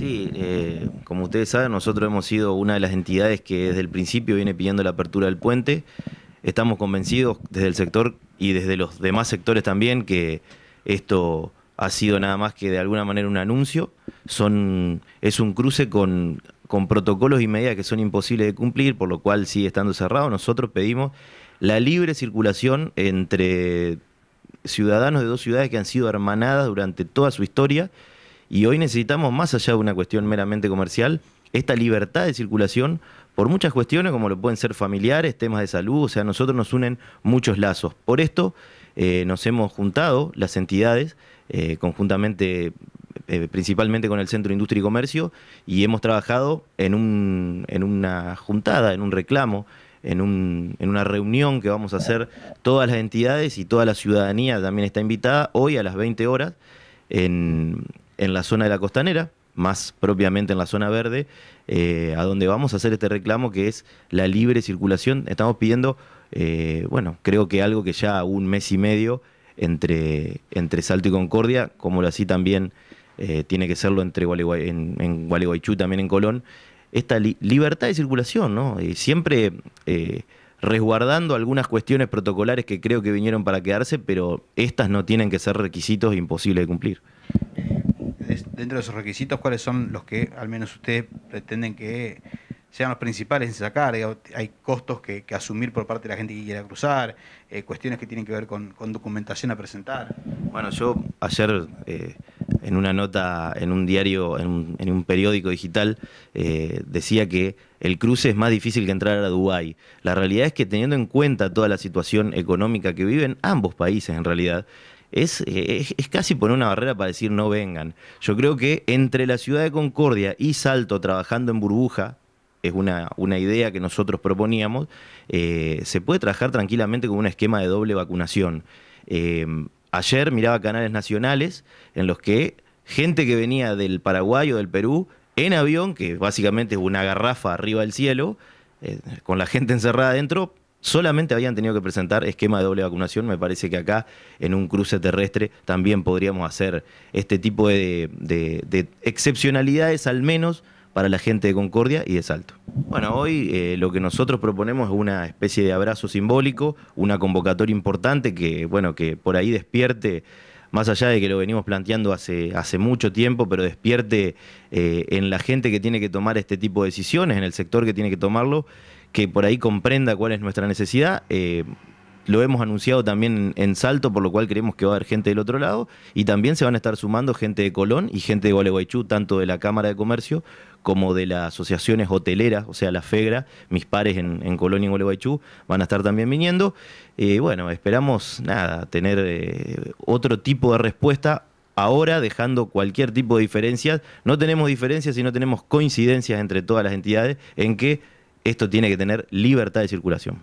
Sí, eh, como ustedes saben, nosotros hemos sido una de las entidades que desde el principio viene pidiendo la apertura del puente. Estamos convencidos desde el sector y desde los demás sectores también que esto ha sido nada más que de alguna manera un anuncio. Son, es un cruce con, con protocolos y medidas que son imposibles de cumplir, por lo cual sigue estando cerrado. Nosotros pedimos la libre circulación entre ciudadanos de dos ciudades que han sido hermanadas durante toda su historia y hoy necesitamos, más allá de una cuestión meramente comercial, esta libertad de circulación por muchas cuestiones, como lo pueden ser familiares, temas de salud, o sea, nosotros nos unen muchos lazos. Por esto eh, nos hemos juntado las entidades, eh, conjuntamente, eh, principalmente con el Centro de Industria y Comercio, y hemos trabajado en, una juntada, en un reclamo, en, en, una reunión que vamos a hacer todas las entidades y toda la ciudadanía también está invitada hoy a las 20 horas en, en la zona de la costanera, más propiamente en la zona verde, eh, a donde vamos a hacer este reclamo que es la libre circulación. Estamos pidiendo, eh, bueno, creo que algo que ya un mes y medio entre, entre Salto y Concordia, como lo así también eh, tiene que serlo entre en, Gualeguaychú, también en Colón, esta libertad de circulación, ¿no? siempre resguardando algunas cuestiones protocolares que creo que vinieron para quedarse, pero estas no tienen que ser requisitos imposibles de cumplir dentro de esos requisitos, ¿cuáles son los que al menos ustedes pretenden que sean los principales en sacar? Hay costos que, asumir por parte de la gente que quiera cruzar, eh, cuestiones que tienen que ver con, documentación a presentar. Bueno, yo ayer eh, en una nota, en un diario, en un, periódico digital, eh, decía que el cruce es más difícil que entrar a Dubái. La realidad es que teniendo en cuenta toda la situación económica que viven ambos países en realidad, es, casi poner una barrera para decir no vengan. Yo creo que entre la ciudad de Concordia y Salto trabajando en burbuja, es una, una idea que nosotros proponíamos, eh, se puede trabajar tranquilamente con un esquema de doble vacunación. Em, ayer miraba canales nacionales en los que gente que venía del Paraguay o del Perú en avión, que básicamente es una garrafa arriba del cielo, eh, con la gente encerrada adentro, solamente habían tenido que presentar esquema de doble vacunación. Me parece que acá, en un cruce terrestre, también podríamos hacer este tipo de, excepcionalidades, al menos para la gente de Concordia y de Salto. Bueno, hoy eh, lo que nosotros proponemos es una especie de abrazo simbólico, una convocatoria importante que, bueno, que por ahí despierte más allá de que lo venimos planteando hace, mucho tiempo, pero despierte eh, en la gente que tiene que tomar este tipo de decisiones, en el sector que tiene que tomarlo, que por ahí comprenda cuál es nuestra necesidad. Eh, lo hemos anunciado también en, Salto, por lo cual creemos que va a haber gente del otro lado, y también se van a estar sumando gente de Colón y gente de Gualeguaychú, tanto de la Cámara de Comercio como de las asociaciones hoteleras, o sea, la FEGRA, mis pares en, en Colón y en Gualeguaychú van a estar también viniendo. Eh, bueno, esperamos, nada, tener eh, otro tipo de respuesta, ahora dejando cualquier tipo de diferencias. No tenemos diferencias, sino tenemos coincidencias entre todas las entidades en que esto tiene que tener libertad de circulación.